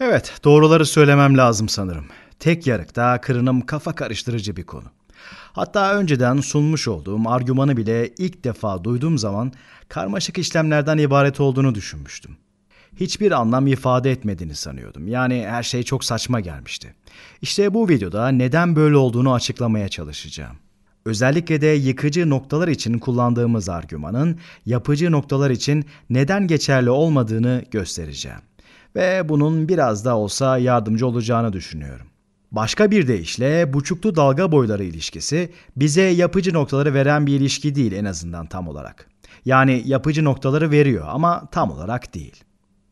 Evet, doğruları söylemem lazım sanırım. Tek yarık da kırınım kafa karıştırıcı bir konu. Hatta önceden sunmuş olduğum argümanı bile ilk defa duyduğum zaman karmaşık işlemlerden ibaret olduğunu düşünmüştüm. Hiçbir anlam ifade etmediğini sanıyordum. Yani her şey çok saçma gelmişti. İşte bu videoda neden böyle olduğunu açıklamaya çalışacağım. Özellikle de yıkıcı noktalar için kullandığımız argümanın yapıcı noktalar için neden geçerli olmadığını göstereceğim ve bunun biraz da olsa yardımcı olacağını düşünüyorum. Başka bir deyişle buçuklu dalga boyları ilişkisi bize yapıcı noktaları veren bir ilişki değil en azından tam olarak. Yani yapıcı noktaları veriyor ama tam olarak değil.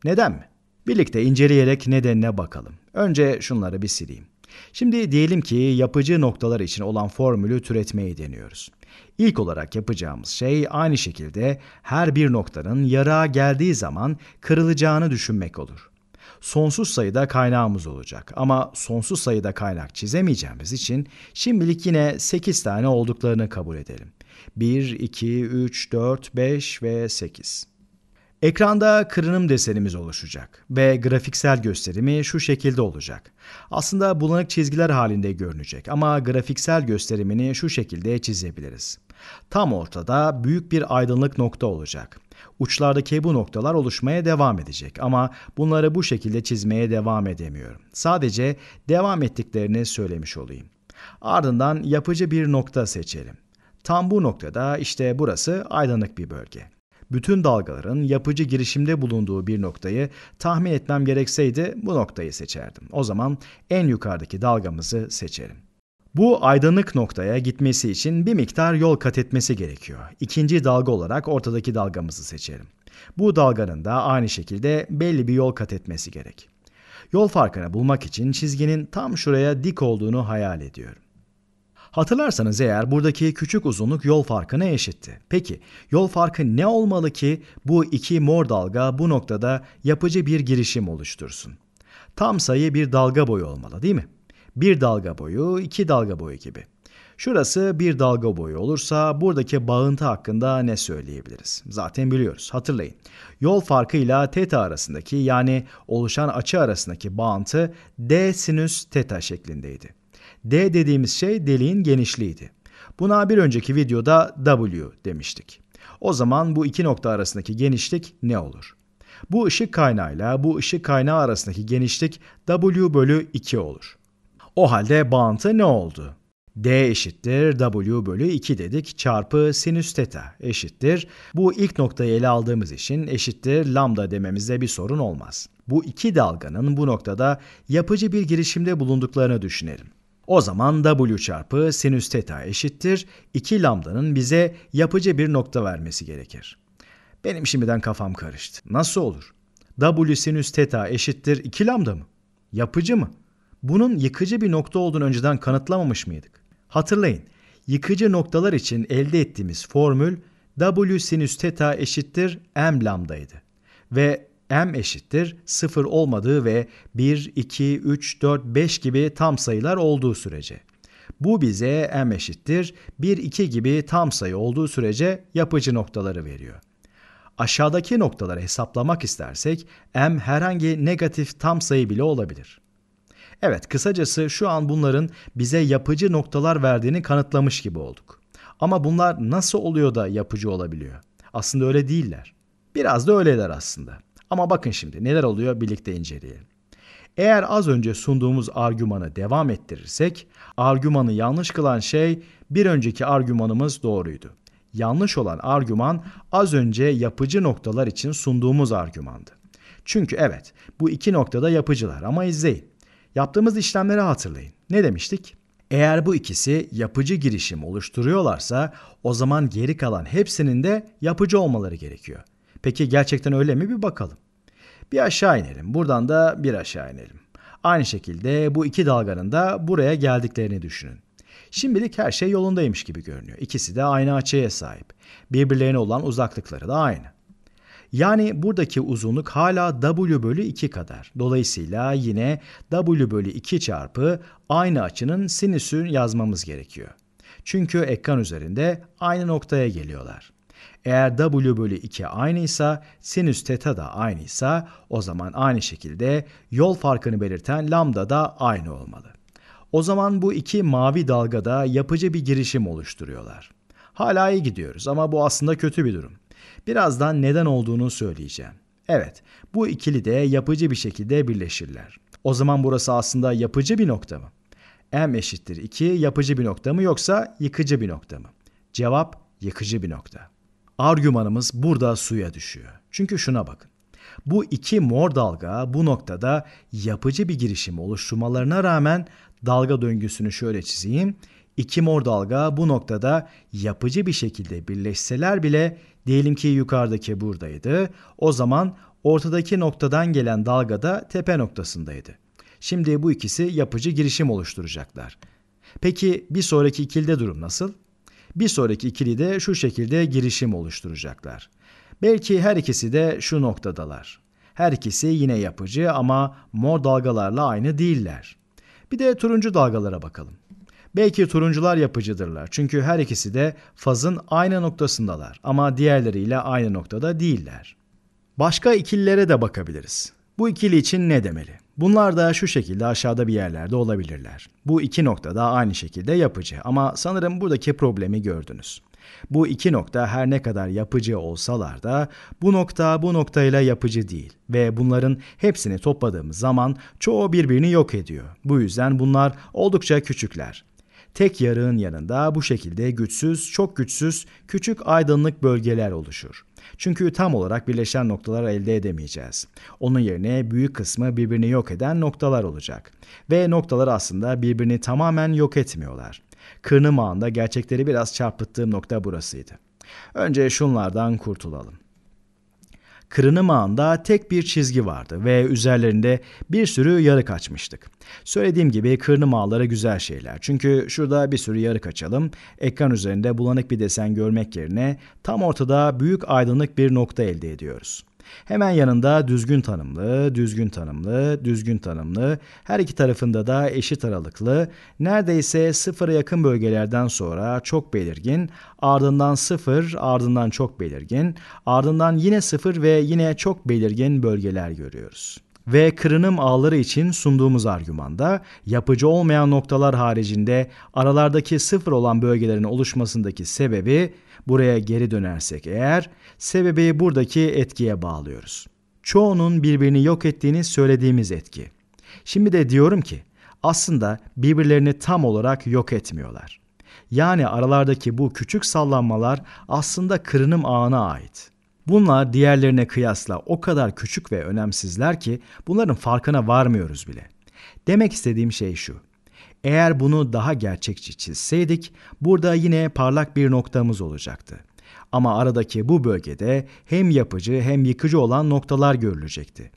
Neden mi? Birlikte inceleyerek nedenine bakalım. Önce şunları bir sileyim. Şimdi diyelim ki yapıcı noktalar için olan formülü türetmeyi deniyoruz. İlk olarak yapacağımız şey aynı şekilde her bir noktanın yara geldiği zaman kırılacağını düşünmek olur sonsuz sayıda kaynağımız olacak. Ama sonsuz sayıda kaynak çizemeyeceğimiz için şimdilik yine 8 tane olduklarını kabul edelim. 1, 2, 3, 4, 5 ve 8. Ekranda kırınım desenimiz oluşacak ve grafiksel gösterimi şu şekilde olacak. Aslında bulanık çizgiler halinde görünecek ama grafiksel gösterimini şu şekilde çizebiliriz. Tam ortada büyük bir aydınlık nokta olacak. Uçlardaki bu noktalar oluşmaya devam edecek ama bunları bu şekilde çizmeye devam edemiyorum. Sadece devam ettiklerini söylemiş olayım. Ardından yapıcı bir nokta seçelim. Tam bu noktada işte burası aydınlık bir bölge. Bütün dalgaların yapıcı girişimde bulunduğu bir noktayı tahmin etmem gerekseydi bu noktayı seçerdim. O zaman en yukarıdaki dalgamızı seçelim. Bu aydınlık noktaya gitmesi için bir miktar yol kat etmesi gerekiyor. İkinci dalga olarak ortadaki dalgamızı seçelim. Bu dalganın da aynı şekilde belli bir yol kat etmesi gerek. Yol farkını bulmak için çizginin tam şuraya dik olduğunu hayal ediyorum. Hatırlarsanız eğer buradaki küçük uzunluk yol farkına eşitti. Peki yol farkı ne olmalı ki bu iki mor dalga bu noktada yapıcı bir girişim oluştursun? Tam sayı bir dalga boyu olmalı değil mi? bir dalga boyu, iki dalga boyu gibi. Şurası bir dalga boyu olursa buradaki bağıntı hakkında ne söyleyebiliriz? Zaten biliyoruz. Hatırlayın. Yol farkıyla teta arasındaki yani oluşan açı arasındaki bağıntı d sinüs teta şeklindeydi. D dediğimiz şey deliğin genişliğiydi. Buna bir önceki videoda W demiştik. O zaman bu iki nokta arasındaki genişlik ne olur? Bu ışık kaynağıyla bu ışık kaynağı arasındaki genişlik W bölü 2 olur. O halde bağıntı ne oldu? D eşittir W bölü 2 dedik çarpı sinüs teta eşittir. Bu ilk noktayı ele aldığımız için eşittir lambda dememizde bir sorun olmaz. Bu iki dalganın bu noktada yapıcı bir girişimde bulunduklarını düşünelim. O zaman W çarpı sinüs teta eşittir 2 lambdanın bize yapıcı bir nokta vermesi gerekir. Benim şimdiden kafam karıştı. Nasıl olur? W sinüs teta eşittir 2 lambda mı? Yapıcı mı? bunun yıkıcı bir nokta olduğunu önceden kanıtlamamış mıydık? Hatırlayın, yıkıcı noktalar için elde ettiğimiz formül W sinüs teta eşittir m lambdaydı. Ve m eşittir 0 olmadığı ve 1, 2, 3, 4, 5 gibi tam sayılar olduğu sürece. Bu bize m eşittir 1, 2 gibi tam sayı olduğu sürece yapıcı noktaları veriyor. Aşağıdaki noktaları hesaplamak istersek m herhangi negatif tam sayı bile olabilir. Evet kısacası şu an bunların bize yapıcı noktalar verdiğini kanıtlamış gibi olduk. Ama bunlar nasıl oluyor da yapıcı olabiliyor? Aslında öyle değiller. Biraz da öyleler aslında. Ama bakın şimdi neler oluyor birlikte inceleyelim. Eğer az önce sunduğumuz argümanı devam ettirirsek, argümanı yanlış kılan şey bir önceki argümanımız doğruydu. Yanlış olan argüman az önce yapıcı noktalar için sunduğumuz argümandı. Çünkü evet bu iki noktada yapıcılar ama izleyin. Yaptığımız işlemleri hatırlayın. Ne demiştik? Eğer bu ikisi yapıcı girişim oluşturuyorlarsa o zaman geri kalan hepsinin de yapıcı olmaları gerekiyor. Peki gerçekten öyle mi bir bakalım. Bir aşağı inelim. Buradan da bir aşağı inelim. Aynı şekilde bu iki dalganın da buraya geldiklerini düşünün. Şimdilik her şey yolundaymış gibi görünüyor. İkisi de aynı açıya sahip. Birbirlerine olan uzaklıkları da aynı. Yani buradaki uzunluk hala W bölü 2 kadar. Dolayısıyla yine W bölü 2 çarpı aynı açının sinüsünü yazmamız gerekiyor. Çünkü ekran üzerinde aynı noktaya geliyorlar. Eğer W bölü 2 aynıysa, sinüs teta da aynıysa o zaman aynı şekilde yol farkını belirten lambda da aynı olmalı. O zaman bu iki mavi dalga da yapıcı bir girişim oluşturuyorlar. Hala iyi gidiyoruz ama bu aslında kötü bir durum. Birazdan neden olduğunu söyleyeceğim. Evet, bu ikili de yapıcı bir şekilde birleşirler. O zaman burası aslında yapıcı bir nokta mı? M eşittir 2 yapıcı bir nokta mı yoksa yıkıcı bir nokta mı? Cevap yıkıcı bir nokta. Argümanımız burada suya düşüyor. Çünkü şuna bakın. Bu iki mor dalga bu noktada yapıcı bir girişim oluşturmalarına rağmen dalga döngüsünü şöyle çizeyim. İki mor dalga bu noktada yapıcı bir şekilde birleşseler bile Diyelim ki yukarıdaki buradaydı. O zaman ortadaki noktadan gelen dalga da tepe noktasındaydı. Şimdi bu ikisi yapıcı girişim oluşturacaklar. Peki bir sonraki ikilide durum nasıl? Bir sonraki ikili de şu şekilde girişim oluşturacaklar. Belki her ikisi de şu noktadalar. Her ikisi yine yapıcı ama mor dalgalarla aynı değiller. Bir de turuncu dalgalara bakalım. Belki turuncular yapıcıdırlar. Çünkü her ikisi de fazın aynı noktasındalar ama diğerleriyle aynı noktada değiller. Başka ikililere de bakabiliriz. Bu ikili için ne demeli? Bunlar da şu şekilde aşağıda bir yerlerde olabilirler. Bu iki nokta da aynı şekilde yapıcı ama sanırım buradaki problemi gördünüz. Bu iki nokta her ne kadar yapıcı olsalar da bu nokta bu noktayla yapıcı değil ve bunların hepsini topladığımız zaman çoğu birbirini yok ediyor. Bu yüzden bunlar oldukça küçükler. Tek yarığın yanında bu şekilde güçsüz, çok güçsüz, küçük aydınlık bölgeler oluşur. Çünkü tam olarak birleşen noktalar elde edemeyeceğiz. Onun yerine büyük kısmı birbirini yok eden noktalar olacak. Ve noktalar aslında birbirini tamamen yok etmiyorlar. Kırnım ağında gerçekleri biraz çarpıttığım nokta burasıydı. Önce şunlardan kurtulalım. Kırınım ağında tek bir çizgi vardı ve üzerlerinde bir sürü yarık açmıştık. Söylediğim gibi kırınım ağları güzel şeyler. Çünkü şurada bir sürü yarık açalım. Ekran üzerinde bulanık bir desen görmek yerine tam ortada büyük aydınlık bir nokta elde ediyoruz. Hemen yanında düzgün tanımlı, düzgün tanımlı, düzgün tanımlı, her iki tarafında da eşit aralıklı, neredeyse sıfıra yakın bölgelerden sonra çok belirgin, ardından sıfır, ardından çok belirgin, ardından yine sıfır ve yine çok belirgin bölgeler görüyoruz ve kırınım ağları için sunduğumuz argümanda yapıcı olmayan noktalar haricinde aralardaki sıfır olan bölgelerin oluşmasındaki sebebi Buraya geri dönersek eğer sebebi buradaki etkiye bağlıyoruz. Çoğunun birbirini yok ettiğini söylediğimiz etki. Şimdi de diyorum ki aslında birbirlerini tam olarak yok etmiyorlar. Yani aralardaki bu küçük sallanmalar aslında kırınım ağına ait. Bunlar diğerlerine kıyasla o kadar küçük ve önemsizler ki bunların farkına varmıyoruz bile. Demek istediğim şey şu. Eğer bunu daha gerçekçi çizseydik burada yine parlak bir noktamız olacaktı. Ama aradaki bu bölgede hem yapıcı hem yıkıcı olan noktalar görülecekti.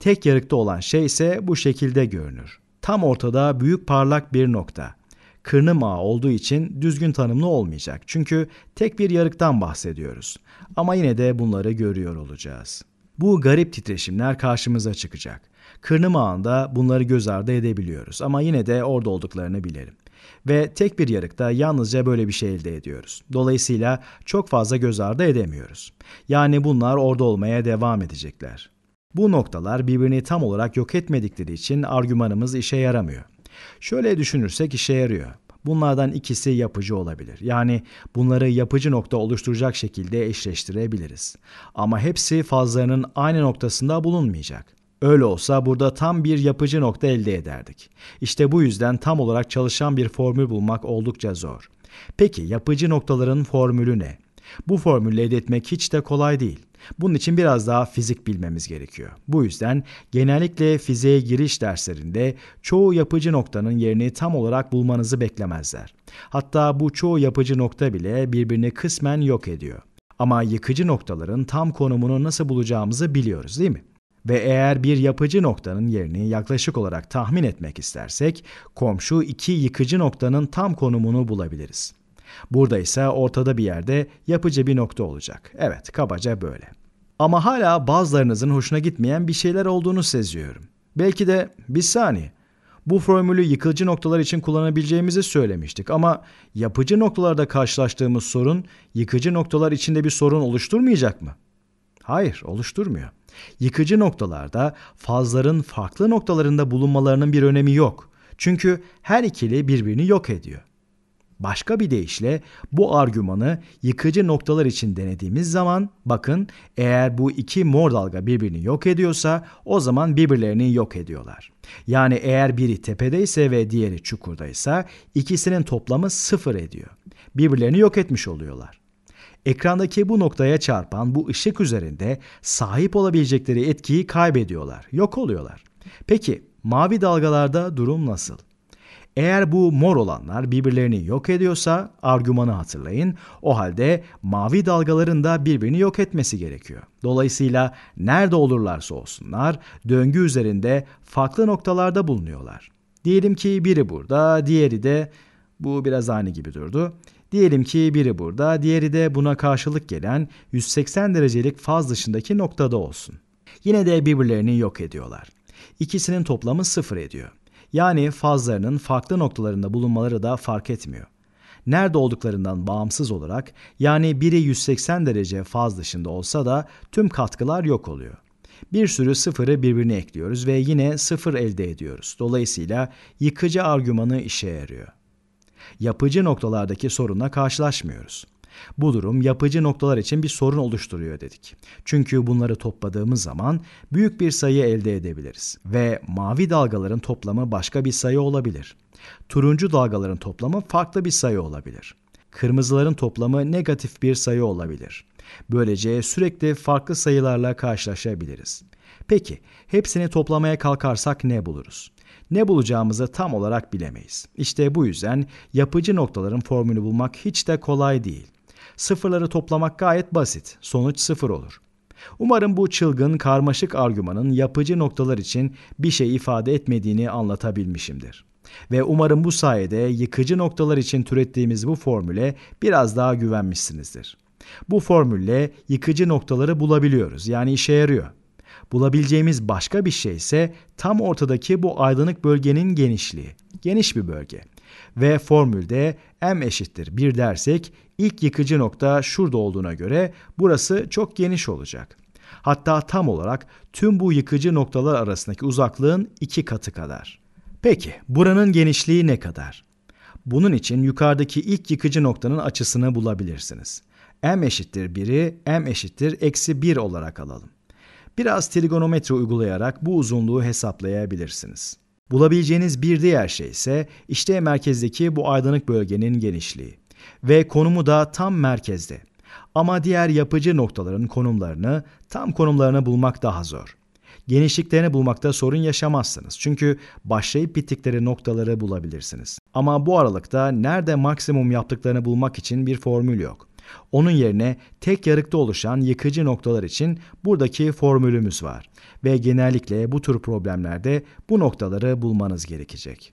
Tek yarıkta olan şey ise bu şekilde görünür. Tam ortada büyük parlak bir nokta. Kırınım ağı olduğu için düzgün tanımlı olmayacak. Çünkü tek bir yarıktan bahsediyoruz. Ama yine de bunları görüyor olacağız. Bu garip titreşimler karşımıza çıkacak. Kırnım ağında bunları göz ardı edebiliyoruz ama yine de orada olduklarını bilelim. Ve tek bir yarıkta yalnızca böyle bir şey elde ediyoruz. Dolayısıyla çok fazla göz ardı edemiyoruz. Yani bunlar orada olmaya devam edecekler. Bu noktalar birbirini tam olarak yok etmedikleri için argümanımız işe yaramıyor. Şöyle düşünürsek işe yarıyor. Bunlardan ikisi yapıcı olabilir. Yani bunları yapıcı nokta oluşturacak şekilde eşleştirebiliriz. Ama hepsi fazlarının aynı noktasında bulunmayacak. Öyle olsa burada tam bir yapıcı nokta elde ederdik. İşte bu yüzden tam olarak çalışan bir formül bulmak oldukça zor. Peki yapıcı noktaların formülü ne? Bu formülü elde etmek hiç de kolay değil. Bunun için biraz daha fizik bilmemiz gerekiyor. Bu yüzden genellikle fiziğe giriş derslerinde çoğu yapıcı noktanın yerini tam olarak bulmanızı beklemezler. Hatta bu çoğu yapıcı nokta bile birbirini kısmen yok ediyor. Ama yıkıcı noktaların tam konumunu nasıl bulacağımızı biliyoruz değil mi? ve eğer bir yapıcı noktanın yerini yaklaşık olarak tahmin etmek istersek komşu iki yıkıcı noktanın tam konumunu bulabiliriz. Burada ise ortada bir yerde yapıcı bir nokta olacak. Evet, kabaca böyle. Ama hala bazılarınızın hoşuna gitmeyen bir şeyler olduğunu seziyorum. Belki de bir saniye. Bu formülü yıkıcı noktalar için kullanabileceğimizi söylemiştik ama yapıcı noktalarda karşılaştığımız sorun yıkıcı noktalar içinde bir sorun oluşturmayacak mı? Hayır, oluşturmuyor. Yıkıcı noktalarda fazların farklı noktalarında bulunmalarının bir önemi yok. Çünkü her ikili birbirini yok ediyor. Başka bir deyişle bu argümanı yıkıcı noktalar için denediğimiz zaman bakın eğer bu iki mor dalga birbirini yok ediyorsa o zaman birbirlerini yok ediyorlar. Yani eğer biri tepedeyse ve diğeri çukurdaysa ikisinin toplamı sıfır ediyor. Birbirlerini yok etmiş oluyorlar ekrandaki bu noktaya çarpan bu ışık üzerinde sahip olabilecekleri etkiyi kaybediyorlar, yok oluyorlar. Peki mavi dalgalarda durum nasıl? Eğer bu mor olanlar birbirlerini yok ediyorsa argümanı hatırlayın. O halde mavi dalgaların da birbirini yok etmesi gerekiyor. Dolayısıyla nerede olurlarsa olsunlar döngü üzerinde farklı noktalarda bulunuyorlar. Diyelim ki biri burada, diğeri de bu biraz ani gibi durdu. Diyelim ki biri burada, diğeri de buna karşılık gelen 180 derecelik faz dışındaki noktada olsun. Yine de birbirlerini yok ediyorlar. İkisinin toplamı sıfır ediyor. Yani fazlarının farklı noktalarında bulunmaları da fark etmiyor. Nerede olduklarından bağımsız olarak yani biri 180 derece faz dışında olsa da tüm katkılar yok oluyor. Bir sürü sıfırı birbirine ekliyoruz ve yine sıfır elde ediyoruz. Dolayısıyla yıkıcı argümanı işe yarıyor yapıcı noktalardaki sorunla karşılaşmıyoruz. Bu durum yapıcı noktalar için bir sorun oluşturuyor dedik. Çünkü bunları topladığımız zaman büyük bir sayı elde edebiliriz ve mavi dalgaların toplamı başka bir sayı olabilir. Turuncu dalgaların toplamı farklı bir sayı olabilir. Kırmızıların toplamı negatif bir sayı olabilir. Böylece sürekli farklı sayılarla karşılaşabiliriz. Peki hepsini toplamaya kalkarsak ne buluruz? ne bulacağımızı tam olarak bilemeyiz. İşte bu yüzden yapıcı noktaların formülü bulmak hiç de kolay değil. Sıfırları toplamak gayet basit. Sonuç sıfır olur. Umarım bu çılgın, karmaşık argümanın yapıcı noktalar için bir şey ifade etmediğini anlatabilmişimdir. Ve umarım bu sayede yıkıcı noktalar için türettiğimiz bu formüle biraz daha güvenmişsinizdir. Bu formülle yıkıcı noktaları bulabiliyoruz. Yani işe yarıyor. Bulabileceğimiz başka bir şey ise tam ortadaki bu aydınlık bölgenin genişliği. Geniş bir bölge. Ve formülde m eşittir 1 dersek ilk yıkıcı nokta şurada olduğuna göre burası çok geniş olacak. Hatta tam olarak tüm bu yıkıcı noktalar arasındaki uzaklığın iki katı kadar. Peki buranın genişliği ne kadar? Bunun için yukarıdaki ilk yıkıcı noktanın açısını bulabilirsiniz. m eşittir 1'i m eşittir eksi 1 olarak alalım. Biraz trigonometre uygulayarak bu uzunluğu hesaplayabilirsiniz. Bulabileceğiniz bir diğer şey ise işte merkezdeki bu aydınlık bölgenin genişliği ve konumu da tam merkezde. Ama diğer yapıcı noktaların konumlarını, tam konumlarını bulmak daha zor. Genişliklerini bulmakta sorun yaşamazsınız. Çünkü başlayıp bittikleri noktaları bulabilirsiniz. Ama bu aralıkta nerede maksimum yaptıklarını bulmak için bir formül yok. Onun yerine tek yarıkta oluşan yıkıcı noktalar için buradaki formülümüz var ve genellikle bu tür problemlerde bu noktaları bulmanız gerekecek.